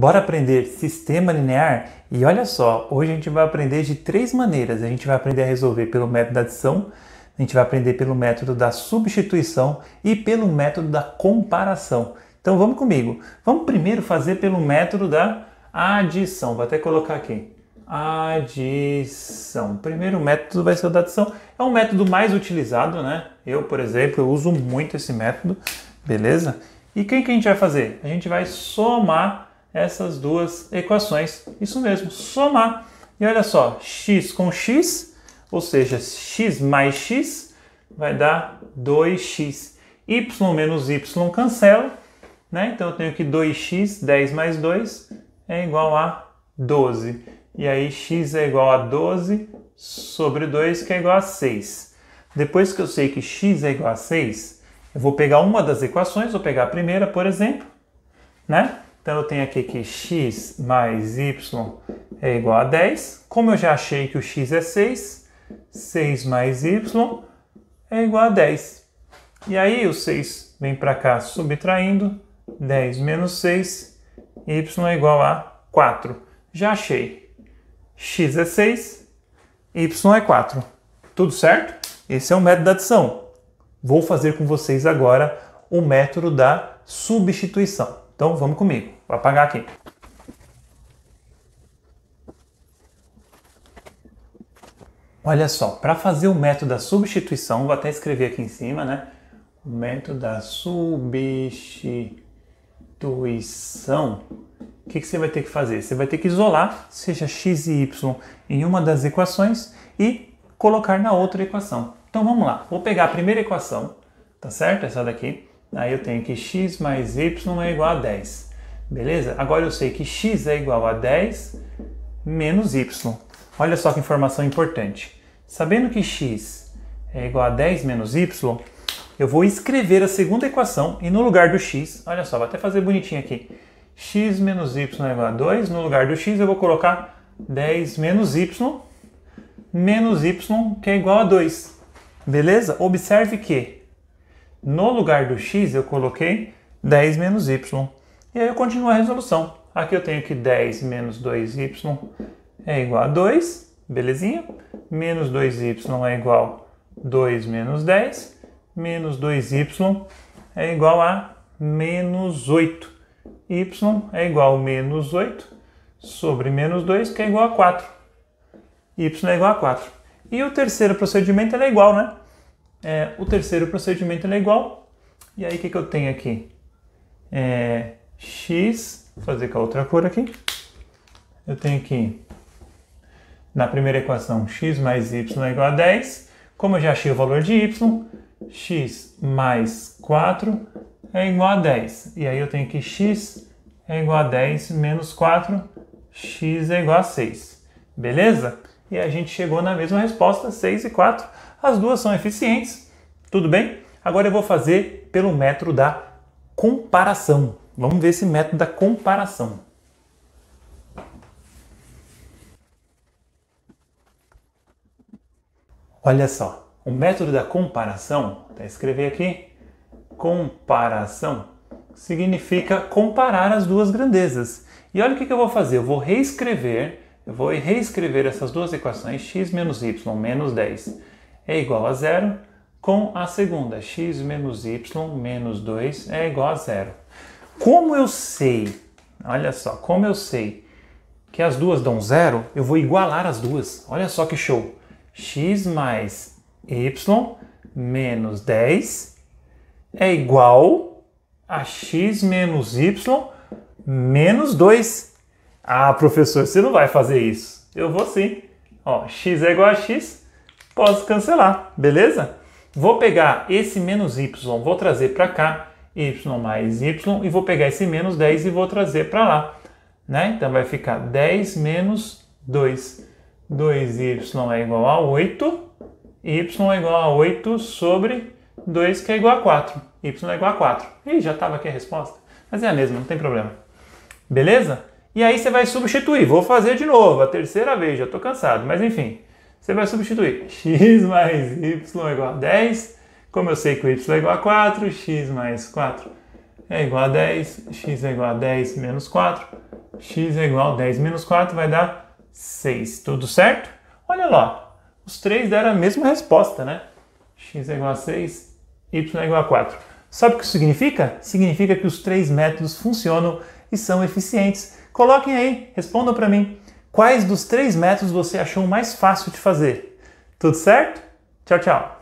Bora aprender sistema linear? E olha só, hoje a gente vai aprender de três maneiras. A gente vai aprender a resolver pelo método da adição, a gente vai aprender pelo método da substituição e pelo método da comparação. Então vamos comigo. Vamos primeiro fazer pelo método da adição. Vou até colocar aqui. Adição. O primeiro método vai ser o da adição. É um método mais utilizado, né? Eu, por exemplo, eu uso muito esse método, beleza? E quem que a gente vai fazer? A gente vai somar essas duas equações. Isso mesmo, somar. E olha só, x com x, ou seja, x mais x vai dar 2x. y menos y cancela, né? Então eu tenho que 2x, 10 mais 2 é igual a 12. E aí x é igual a 12 sobre 2, que é igual a 6. Depois que eu sei que x é igual a 6, eu vou pegar uma das equações, vou pegar a primeira, por exemplo, né? Então eu tenho aqui que x mais y é igual a 10. Como eu já achei que o x é 6, 6 mais y é igual a 10. E aí o 6 vem para cá subtraindo, 10 menos 6, y é igual a 4. Já achei. x é 6, y é 4. Tudo certo? Esse é o método da adição. Vou fazer com vocês agora o método da substituição. Então vamos comigo. Vou apagar aqui. Olha só, para fazer o método da substituição, vou até escrever aqui em cima, né? O método da substituição, o que, que, você vai ter que fazer? Você vai ter que isolar, seja x e y, em uma das equações e colocar na outra equação. Então vamos lá, vou pegar a primeira equação, tá certo? Essa daqui. Aí eu tenho que x mais y é igual a 10. Beleza? Agora eu sei que x é igual a 10 menos y. Olha só que informação importante. Sabendo que x é igual a 10 menos y, eu vou escrever a segunda equação e no lugar do x, olha só, vou até fazer bonitinho aqui. x menos y é igual a 2, no lugar do x eu vou colocar 10 menos y, menos y que é igual a 2. Beleza? Observe que no lugar do x eu coloquei 10 menos y. E aí eu continuo a resolução. Aqui eu tenho que 10 menos 2y é igual a 2, belezinha? Menos 2y é igual a 2 menos 10. Menos 2y é igual a menos 8. y é igual a menos 8 é sobre menos 2, que é igual a 4. y é igual a 4. E o terceiro procedimento é igual, né? É, o terceiro procedimento é igual. E aí o que, que eu tenho aqui? É, x, fazer com a outra cor aqui, eu tenho aqui na primeira equação x mais y é igual a 10. Como eu já achei o valor de y, x mais 4 é igual a 10. E aí eu tenho que x é igual a 10 menos 4, x é igual a 6. Beleza? E a gente chegou na mesma resposta, 6 e 4. As duas são eficientes, tudo bem? Agora eu vou fazer pelo método da comparação. Vamos ver esse método da comparação. Olha só, o método da comparação, até escrever aqui, comparação, significa comparar as duas grandezas. E olha o que eu vou fazer, eu vou reescrever, eu vou reescrever essas duas equações, x menos y menos 10 é igual a zero, com a segunda, x menos y menos 2 é igual a zero. Como eu sei, olha só, como eu sei que as duas dão zero, eu vou igualar as duas. Olha só que show! x mais y menos 10 é igual a x menos y menos 2. Ah, professor, você não vai fazer isso. Eu vou sim. Ó, x é igual a x, posso cancelar, beleza? Vou pegar esse menos y, vou trazer para cá y mais y, e vou pegar esse menos 10 e vou trazer para lá. Né? Então vai ficar 10 menos 2. 2y é igual a 8, y é igual a 8 é sobre 2, que é igual a 4. y é igual a 4. Ih, já estava aqui a resposta. Mas é a mesma, não tem problema. Beleza? E aí você vai substituir. Vou fazer de novo, a terceira vez, já estou cansado, mas enfim. Você vai substituir x mais y é igual a 10, como eu sei que o y é igual a 4, x mais 4 é igual a 10, x é igual a 10 menos 4, x é igual a 10 menos 4 vai dar 6. Tudo certo? Olha lá, os três deram a mesma resposta, né? x é igual a 6, y é igual a 4. Sabe o que isso significa? Significa que os três métodos funcionam e são eficientes. Coloquem aí, respondam para mim. Quais dos três métodos você achou mais fácil de fazer? Tudo certo? Tchau, tchau!